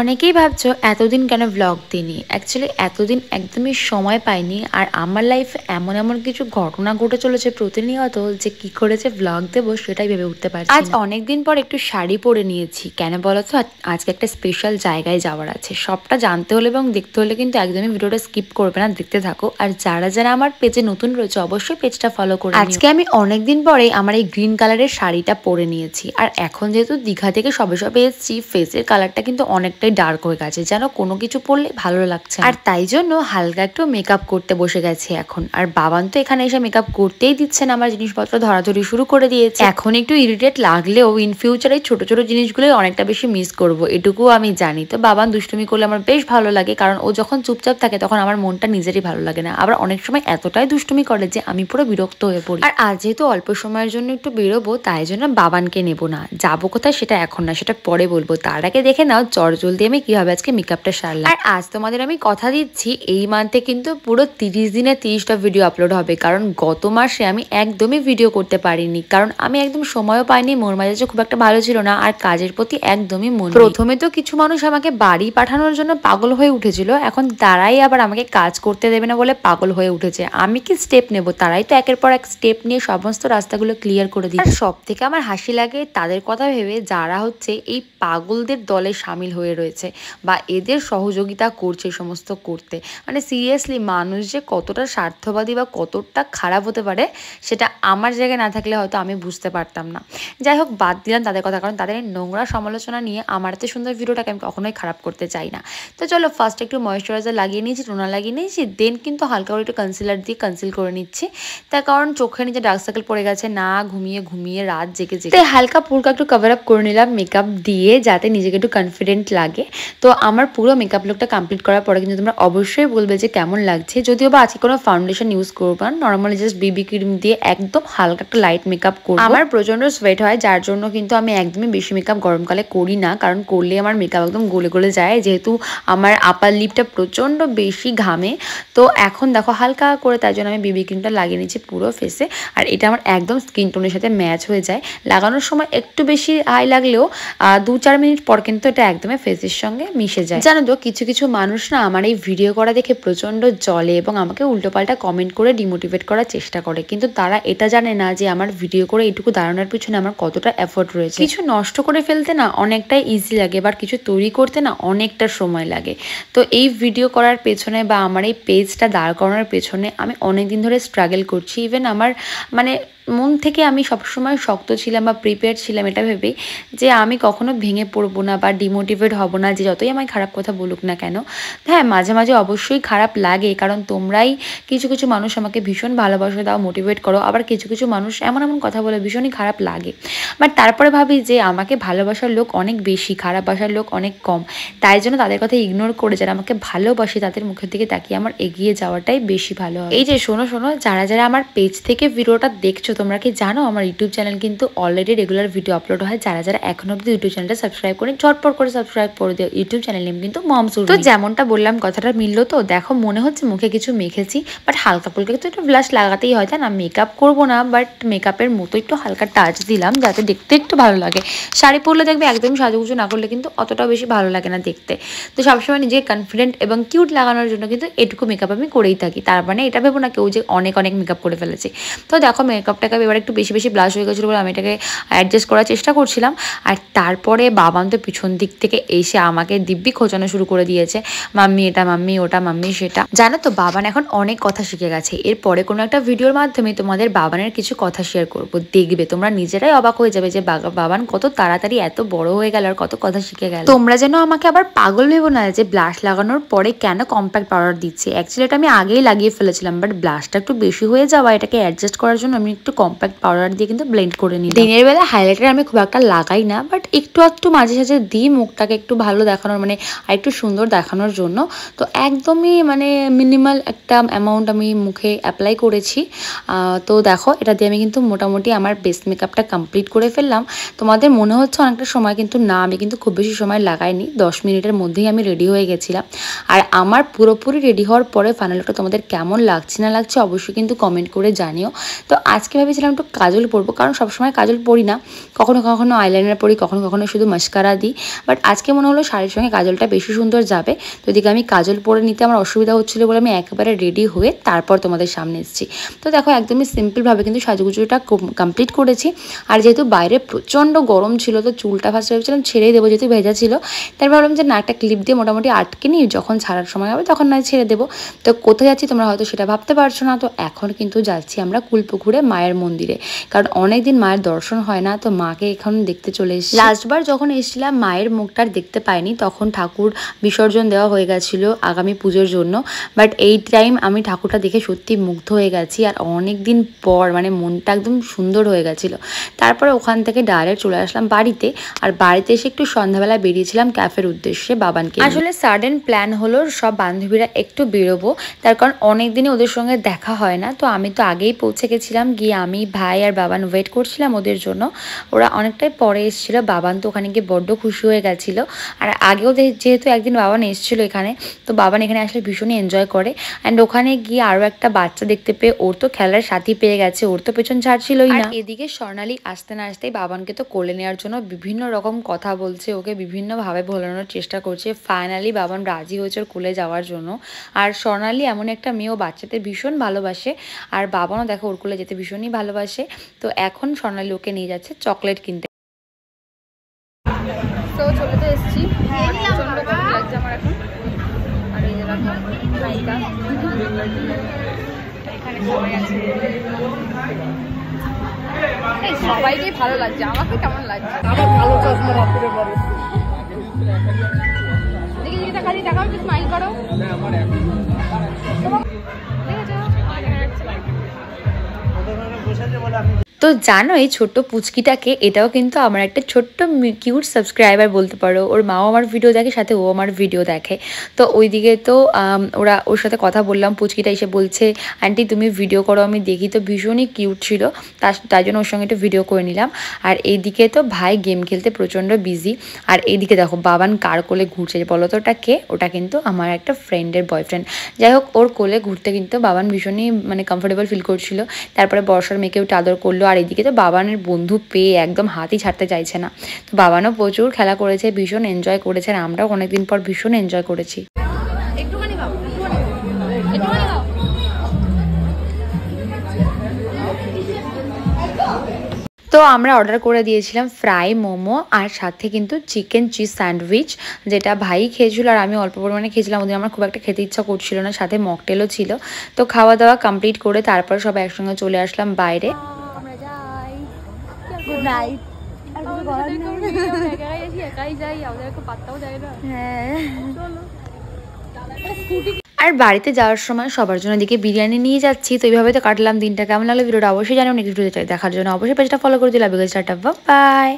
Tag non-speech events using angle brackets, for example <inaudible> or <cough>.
অনেকেই ভাবছো এতদিন কেন ব্লগ দিইনি অ্যাকচুয়ালি এতদিন একদমই সময় পাইনি আর আমার লাইফে এমন এমন কিছু ঘটনা ঘটে চলেছে প্রতিনিয়ত যে কি করে যে ব্লগ দেব সেটাই ভেবে উঠতে পারছি আজ অনেকদিন পর একটু শাড়ি পরে নিয়েছি কেন বলো তো আজকে একটা স্পেশাল জায়গায় যাওয়ার আছে সবটা জানতে হলে এবং দেখতে হলে কিন্তু একদমই ভিডিওটা স্কিপ করবে না দেখতে থাকো আর যারা যারা আমার পেজে নতুন রয়েছে অবশ্যই পেজটা ফলো করো আজকে আমি অনেকদিন পরে আমার এই গ্রিন কালারের শাড়িটা পরে নিয়েছি আর এখন যেহেতু দীঘা থেকে সবে সবে এসেছি ফেসের কালারটা কিন্তু অনেক অনেকটাই ডার্ক হয়ে গেছে যেন কোনো কিছু পড়লে ভালো লাগছে আর তাই জন্য হালকা একটু মেকআপ করতে বসে গেছে এখন আর বাবান তো এখানে এসে মেকআপ করতেই দিচ্ছে না আমার জিনিসপত্র ধরাধরি শুরু করে দিয়েছে এখন একটু ইরিটেট লাগলেও ইন ফিউচারে ছোট ছোট জিনিসগুলোই অনেকটা বেশি মিস করব এটুকু আমি জানি তো বাবান দুষ্টুমি করলে আমার বেশ ভালো লাগে কারণ ও যখন চুপচাপ থাকে তখন আমার মনটা নিজেরই ভালো লাগে না আবার অনেক সময় এতটাই দুষ্টুমি করে যে আমি পুরো বিরক্ত হয়ে পড়ি আর আজ যেহেতু অল্প সময়ের জন্য একটু বেরোবো তাই জন্য বাবানকে নেব না যাবো কোথায় সেটা এখন না সেটা পরে বলবো তার আগে দেখে নাও চর্য কাজল দিয়ে আমি কীভাবে আজকে মেকআপটা সারলাম আর আজ তোমাদের আমি কথা দিচ্ছি এই মান্থে কিন্তু পুরো তিরিশ দিনে তিরিশটা ভিডিও আপলোড হবে কারণ গত মাসে আমি একদমই ভিডিও করতে পারিনি কারণ আমি একদম সময়ও পাইনি মোর মাঝে খুব একটা ভালো ছিল না আর কাজের প্রতি একদমই মন প্রথমে তো কিছু মানুষ আমাকে বাড়ি পাঠানোর জন্য পাগল হয়ে উঠেছিল এখন তারাই আবার আমাকে কাজ করতে দেবে না বলে পাগল হয়ে উঠেছে আমি কি স্টেপ নেব তারাই তো একের পর এক স্টেপ নিয়ে সমস্ত রাস্তাগুলো ক্লিয়ার করে দিই সব থেকে আমার হাসি লাগে তাদের কথা ভেবে যারা হচ্ছে এই পাগলদের দলে সামিল হয়ে রয়েছে বা এদের সহযোগিতা করছে সমস্ত করতে মানে সিরিয়াসলি মানুষ যে কতটা স্বার্থবাদী বা কতটা খারাপ হতে পারে সেটা আমার জায়গায় না থাকলে হয়তো আমি বুঝতে পারতাম না যাই হোক বাদ দিলাম তাদের কথা কারণ তাদের নোংরা সমালোচনা নিয়ে আমার এত সুন্দর ভিডিওটাকে আমি কখনোই খারাপ করতে চাই না তো চলো ফার্স্ট একটু ময়েশ্চারাইজার লাগিয়ে নিয়েছি টোনা লাগিয়ে নিয়েছি দেন কিন্তু হালকা করে একটু কনসিলার দিয়ে কনসিল করে নিচ্ছি তার কারণ চোখের নিচে ডার্ক সার্কেল পড়ে গেছে না ঘুমিয়ে ঘুমিয়ে রাত জেগে যেতে হালকা পুরকা একটু কভার আপ করে নিলাম মেকআপ দিয়ে যাতে নিজেকে একটু কনফিডেন্ট লাগে লাগে তো আমার পুরো মেকআপ লুকটা কমপ্লিট করার পরে কিন্তু তোমরা অবশ্যই বলবে যে কেমন লাগছে যদিও বা আজকে কোনো ফাউন্ডেশন ইউজ করবো না নর্মালি জাস্ট বিবি ক্রিম দিয়ে একদম হালকা একটা লাইট মেকআপ করবো আমার প্রচন্ড সোয়েট হয় যার জন্য কিন্তু আমি একদমই বেশি মেকআপ গরমকালে করি না কারণ করলে আমার মেকআপ একদম গলে গলে যায় যেহেতু আমার আপার লিপটা প্রচণ্ড বেশি ঘামে তো এখন দেখো হালকা করে তার জন্য আমি বিবি ক্রিমটা লাগিয়ে নিচ্ছি পুরো ফেসে আর এটা আমার একদম স্কিন টোনের সাথে ম্যাচ হয়ে যায় লাগানোর সময় একটু বেশি আয় লাগলেও দু চার মিনিট পর কিন্তু এটা একদমই ফেস প্রকৃতির সঙ্গে মিশে যায় জানো তো কিছু কিছু মানুষ না আমার এই ভিডিও করা দেখে প্রচণ্ড জলে এবং আমাকে উল্টোপাল্টা কমেন্ট করে ডিমোটিভেট করার চেষ্টা করে কিন্তু তারা এটা জানে না যে আমার ভিডিও করে এইটুকু দাঁড়ানোর পিছনে আমার কতটা এফোর্ট রয়েছে কিছু নষ্ট করে ফেলতে না অনেকটাই ইজি লাগে বা কিছু তৈরি করতে না অনেকটা সময় লাগে তো এই ভিডিও করার পেছনে বা আমার এই পেজটা দাঁড় করানোর পেছনে আমি অনেক দিন ধরে স্ট্রাগল করছি ইভেন আমার মানে মন থেকে আমি সবসময় শক্ত ছিলাম বা প্রিপেয়ার ছিলাম এটা ভেবে যে আমি কখনো ভেঙে পড়বো না বা ডিমোটিভেট হব না যে যতই আমায় খারাপ কথা বলুক না কেন হ্যাঁ মাঝে মাঝে অবশ্যই খারাপ লাগে কারণ তোমরাই কিছু কিছু মানুষ আমাকে ভীষণ ভালোবাসো দাও মোটিভেট করো আবার কিছু কিছু মানুষ এমন এমন কথা বলে ভীষণই খারাপ লাগে বাট তারপরে ভাবি যে আমাকে ভালোবাসার লোক অনেক বেশি খারাপ বাসার লোক অনেক কম তাই জন্য তাদের কথা ইগনোর করে যারা আমাকে ভালোবাসে তাদের মুখের দিকে তাকিয়ে আমার এগিয়ে যাওয়াটাই বেশি ভালো হয় এই যে শোনো শোনো যারা যারা আমার পেজ থেকে ভিডিওটা দেখছো তোমরা কি জানো আমার ইউটিউব চ্যানেল কিন্তু অলরেডি রেগুলার ভিডিও আপলোড হয় যারা যারা এখন অব্দি ইউটিউব চ্যানেলটা সাবস্ক্রাইব করে ঝটপট করে সাবস্ক্রাইব করে দিও ইউটিউব চ্যানেল নেম কিন্তু মমসুর তো যেমনটা বললাম কথাটা মিললো তো দেখো মনে হচ্ছে মুখে কিছু মেখেছি বাট হালকা ফুলকা তো একটু ব্লাশ লাগাতেই হয় না মেকআপ করবো না বাট মেকআপের মতো একটু হালকা টাচ দিলাম যাতে দেখতে একটু ভালো লাগে শাড়ি পরলে দেখবে একদম সাজুগুজু না করলে কিন্তু অতটাও বেশি ভালো লাগে না দেখতে তো সবসময় নিজেকে কনফিডেন্ট এবং কিউট লাগানোর জন্য কিন্তু এটুকু মেকআপ আমি করেই থাকি তার মানে এটা ভেবো না কেউ যে অনেক অনেক মেকআপ করে ফেলেছি তো দেখো মেকআপ টাকা এবার একটু বেশি বেশি ব্লাশ হয়ে গেছিলো বলে আমি এটাকে অ্যাডজাস্ট করার চেষ্টা করছিলাম আর তারপরে বাবা তো পিছন দিক থেকে এসে আমাকে দিব্যি খোঁজানো শুরু করে দিয়েছে মাম্মি এটা মাম্মি ওটা মাম্মি সেটা জানো তো বাবান এখন অনেক কথা শিখে গেছে এরপরে কোনো একটা ভিডিওর মাধ্যমে তোমাদের বাবানের কিছু কথা শেয়ার করব দেখবে তোমরা নিজেরাই অবাক হয়ে যাবে যে বাবান কত তাড়াতাড়ি এত বড় হয়ে গেল আর কত কথা শিখে গেল তোমরা যেন আমাকে আবার পাগল ভেবো না যে ব্লাশ লাগানোর পরে কেন কম্প্যাক্ট পাউডার দিচ্ছে অ্যাকচুয়ালি এটা আমি আগেই লাগিয়ে ফেলেছিলাম বাট ব্লাশটা একটু বেশি হয়ে যাওয়া এটাকে অ্যাডজাস্ট করার জন্য আমি একটু একটু কম্প্যাক্ট পাউডার দিয়ে কিন্তু ব্লেন্ড করে নিই দিনের বেলা হাইলাইটার আমি খুব একটা লাগাই না বাট একটু একটু মাঝে সাঝে দিই মুখটাকে একটু ভালো দেখানোর মানে আর একটু সুন্দর দেখানোর জন্য তো একদমই মানে মিনিমাল একটা অ্যামাউন্ট আমি মুখে অ্যাপ্লাই করেছি তো দেখো এটা দিয়ে আমি কিন্তু মোটামুটি আমার বেস মেকআপটা কমপ্লিট করে ফেললাম তোমাদের মনে হচ্ছে অনেকটা সময় কিন্তু না আমি কিন্তু খুব বেশি সময় লাগাইনি দশ মিনিটের মধ্যেই আমি রেডি হয়ে গেছিলাম আর আমার পুরোপুরি রেডি হওয়ার পরে ফাইনালটা তোমাদের কেমন লাগছে না লাগছে অবশ্যই কিন্তু কমেন্ট করে জানিও তো আজকে ভেবেছিলাম একটু কাজল পরবো কারণ সবসময় কাজল পরি না কখনো কখনো আইলাইনার পরি কখনো কখনো শুধু মাস্কারা দিই বাট আজকে মনে হলো শাড়ির সঙ্গে কাজলটা বেশি সুন্দর যাবে তো আমি কাজল পরে নিতে আমার অসুবিধা হচ্ছিলো বলে আমি একেবারে রেডি হয়ে তারপর তোমাদের সামনে এসেছি তো দেখো একদমই সিম্পলভাবে কিন্তু সাজুগুজুটা কমপ্লিট করেছি আর যেহেতু বাইরে প্রচণ্ড গরম ছিল তো চুলটা ফার্স্ট ভেবেছিলাম ছেড়েই দেবো যেহেতু ভেজা ছিল তাই ভাবলাম যে না একটা ক্লিপ দিয়ে মোটামুটি আটকে নিই যখন ছাড়ার সময় হবে তখন না ছেড়ে দেবো তো কোথায় যাচ্ছি তোমরা হয়তো সেটা ভাবতে পারছো না তো এখন কিন্তু যাচ্ছি আমরা কুলপুকুরে মায়ের মায়ের মন্দিরে কারণ অনেক দিন মায়ের দর্শন হয় না তো মাকে এখন দেখতে চলে এসেছি লাস্টবার যখন এসেছিলাম মায়ের মুখটার দেখতে পাইনি তখন ঠাকুর বিসর্জন দেওয়া হয়ে গেছিলো আগামী পুজোর জন্য বাট এই টাইম আমি ঠাকুরটা দেখে সত্যি মুগ্ধ হয়ে গেছি আর অনেক দিন পর মানে মনটা একদম সুন্দর হয়ে গেছিলো তারপরে ওখান থেকে ডাইরেক্ট চলে আসলাম বাড়িতে আর বাড়িতে এসে একটু সন্ধ্যাবেলা বেরিয়েছিলাম ক্যাফের উদ্দেশ্যে বাবানকে আসলে সাডেন প্ল্যান হলো সব বান্ধবীরা একটু বেরোবো তার কারণ অনেক দিনে ওদের সঙ্গে দেখা হয় না তো আমি তো আগেই পৌঁছে গেছিলাম গিয়ে আমি ভাই আর বাবান ওয়েট করছিলাম ওদের জন্য ওরা অনেকটাই পরে এসেছিল বাবান তো ওখানে গিয়ে বড্ড খুশি হয়ে গেছিল আর আগেও যেহেতু একদিন বাবান এসেছিল এখানে তো বাবান এখানে আসলে ভীষণই এনজয় করে অ্যান্ড ওখানে গিয়ে আরও একটা বাচ্চা দেখতে পেয়ে ওর তো খেলার সাথী পেয়ে গেছে ওর তো পেছন ছাড়ছিলই না এদিকে স্বর্ণালী আসতে না আসতেই বাবানকে তো কোলে নেওয়ার জন্য বিভিন্ন রকম কথা বলছে ওকে বিভিন্নভাবে ভোলানোর চেষ্টা করছে ফাইনালি বাবান রাজি হয়েছে ওর কোলে যাওয়ার জন্য আর স্বর্ণালী এমন একটা মেয়ে বাচ্চাদের ভীষণ ভালোবাসে আর বাবানও দেখো ওর কোলে যেতে ভীষণই ভীষণই ভালোবাসে তো এখন স্বর্ণালী ওকে নিয়ে যাচ্ছে চকলেট কিনতে তো চলে এসেছি সবাইকে ভালো লাগছে আমাকে কেমন লাগছে দেখি দেখি দেখাও স্মাইল করো তো জানো এই ছোট্ট পুচকিটাকে এটাও কিন্তু আমার একটা ছোট্ট কিউট সাবস্ক্রাইবার বলতে পারো ওর মাও আমার ভিডিও দেখে সাথে ও আমার ভিডিও দেখে তো ওই দিকে তো ওরা ওর সাথে কথা বললাম পুচকিটা এসে বলছে আন্টি তুমি ভিডিও করো আমি দেখি তো ভীষণই কিউট ছিল তার তার জন্য ওর সঙ্গে একটু ভিডিও করে নিলাম আর এইদিকে তো ভাই গেম খেলতে প্রচণ্ড বিজি আর এইদিকে দেখো বাবান কার কোলে ঘুরছে বলো তো ওটা কে ওটা কিন্তু আমার একটা ফ্রেন্ডের বয়ফ্রেন্ড যাই হোক ওর কোলে ঘুরতে কিন্তু বাবান ভীষণই মানে কমফোর্টেবল ফিল করছিল তারপরে বর্ষার মেয়েকেও টাদর করলো আর এদিকে তো বাবানের বন্ধু পেয়ে একদম হাতি ছাড়তে চাইছে না তো বাবানও প্রচুর খেলা করেছে ভীষণ এনজয় করেছে আর আমরাও অনেকদিন পর ভীষণ এনজয় করেছি তো আমরা অর্ডার করে দিয়েছিলাম ফ্রাই মোমো আর সাথে কিন্তু চিকেন চিজ স্যান্ডউইচ যেটা ভাই খেয়েছিল আর আমি অল্প পরিমাণে খেয়েছিলাম ওদিন আমার খুব একটা খেতে ইচ্ছা করছিল না সাথে মকটেলও ছিল তো খাওয়া দাওয়া কমপ্লিট করে তারপর সব একসঙ্গে চলে আসলাম বাইরে <laughs> আর বাড়িতে যাওয়ার সময় সবার জন্য দিকে বিরিয়ানি নিয়ে যাচ্ছি তো এইভাবে তো কাটলাম দিনটা কেমন লাগলো ভিডিওটা অবশ্যই জানি অনেক ভিডিও দেখার জন্য অবশ্যই পেজটা ফলো করে দিলাম বাই